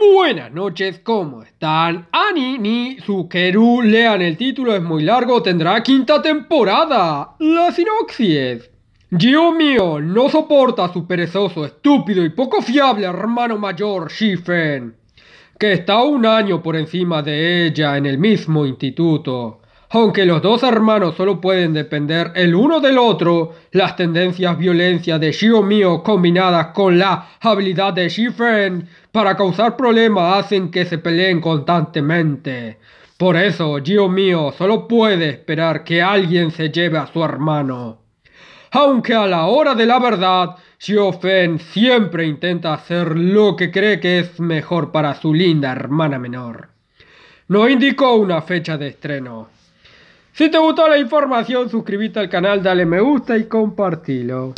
Buenas noches, ¿cómo están? Ani ni Sukeru, lean el título, es muy largo, tendrá quinta temporada. La sinopsis. Dios mío, no soporta a su perezoso, estúpido y poco fiable hermano mayor Shifen, que está un año por encima de ella en el mismo instituto. Aunque los dos hermanos solo pueden depender el uno del otro, las tendencias violencia de Shio Mio combinadas con la habilidad de Shifen para causar problemas hacen que se peleen constantemente. Por eso, Gio Mio solo puede esperar que alguien se lleve a su hermano. Aunque a la hora de la verdad, Fen siempre intenta hacer lo que cree que es mejor para su linda hermana menor. No indicó una fecha de estreno. Si te gustó la información, suscríbete al canal, dale me gusta y compartilo.